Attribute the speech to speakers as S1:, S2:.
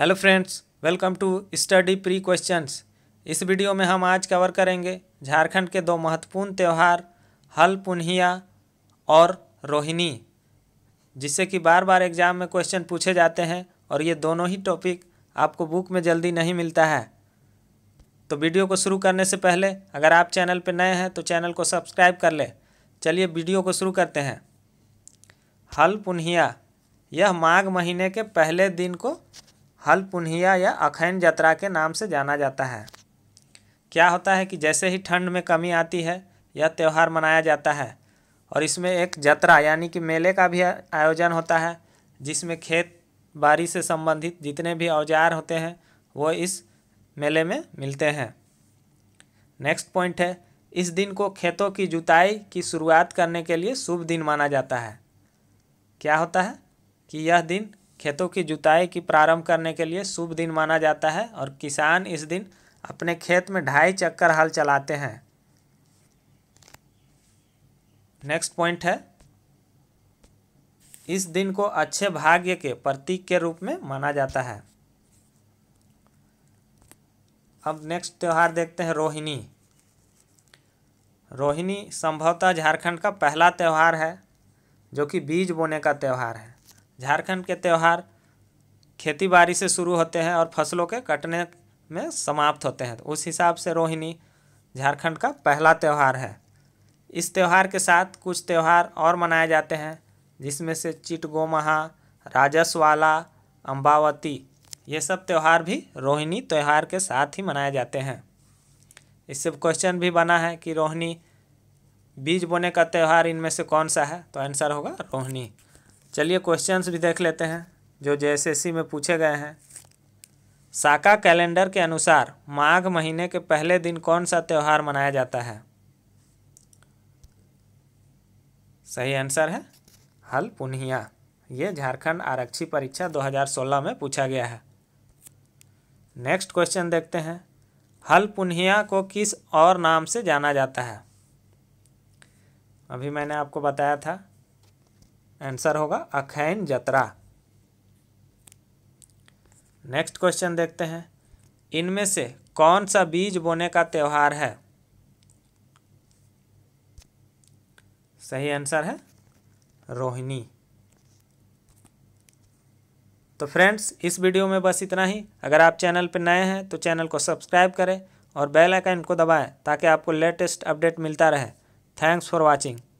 S1: hello friends welcome to study pre questions इस वीडियो में हम आज कवर करेंगे झारखंड के दो महत्वपूर्ण त्यौहार हल पुनिया और रोहिणी जिससे कि बार बार एग्जाम में क्वेश्चन पूछे जाते हैं और ये दोनों ही टॉपिक आपको बुक में जल्दी नहीं मिलता है तो वीडियो को शुरू करने से पहले अगर आप चैनल पर नए हैं तो चैनल को सब्सक्राइब कर लें चलिए वीडियो को शुरू करते हैं हल पुनिया यह माघ महीने के पहले दिन को हल पुनिया या अखैन जतरा के नाम से जाना जाता है क्या होता है कि जैसे ही ठंड में कमी आती है यह त्यौहार मनाया जाता है और इसमें एक जतरा यानी कि मेले का भी आयोजन होता है जिसमें खेत बाड़ी से संबंधित जितने भी औजार होते हैं वो इस मेले में मिलते हैं नेक्स्ट पॉइंट है इस दिन को खेतों की जुताई की शुरुआत करने के लिए शुभ दिन माना जाता है क्या होता है कि यह दिन खेतों की जुताई की प्रारंभ करने के लिए शुभ दिन माना जाता है और किसान इस दिन अपने खेत में ढाई चक्कर हल चलाते हैं नेक्स्ट पॉइंट है इस दिन को अच्छे भाग्य के प्रतीक के रूप में माना जाता है अब नेक्स्ट त्यौहार देखते हैं रोहिणी रोहिणी संभवतः झारखंड का पहला त्यौहार है जो कि बीज बोने का त्यौहार है झारखंड के त्यौहार खेती बाड़ी से शुरू होते हैं और फसलों के कटने में समाप्त होते हैं तो उस हिसाब से रोहिणी झारखंड का पहला त्यौहार है इस त्यौहार के साथ कुछ त्यौहार और मनाए जाते हैं जिसमें से चिटगोमहा राजस्वाला अम्बावती ये सब त्यौहार भी रोहिणी त्यौहार के साथ ही मनाए जाते हैं इससे क्वेश्चन भी बना है कि रोहिणी बीज बोने का त्यौहार इनमें से कौन सा है तो आंसर होगा रोहिणी चलिए क्वेश्चंस भी देख लेते हैं जो जे में पूछे गए हैं साका कैलेंडर के अनुसार माघ महीने के पहले दिन कौन सा त्यौहार मनाया जाता है सही आंसर है हल पुनिया ये झारखंड आरक्षी परीक्षा 2016 में पूछा गया है नेक्स्ट क्वेश्चन देखते हैं हल पुनिया को किस और नाम से जाना जाता है अभी मैंने आपको बताया था आंसर होगा अखैन जतरा नेक्स्ट क्वेश्चन देखते हैं इनमें से कौन सा बीज बोने का त्यौहार है सही आंसर है रोहिणी तो फ्रेंड्स इस वीडियो में बस इतना ही अगर आप चैनल पर नए हैं तो चैनल को सब्सक्राइब करें और बेल आइकन को दबाएं ताकि आपको लेटेस्ट अपडेट मिलता रहे थैंक्स फॉर वाचिंग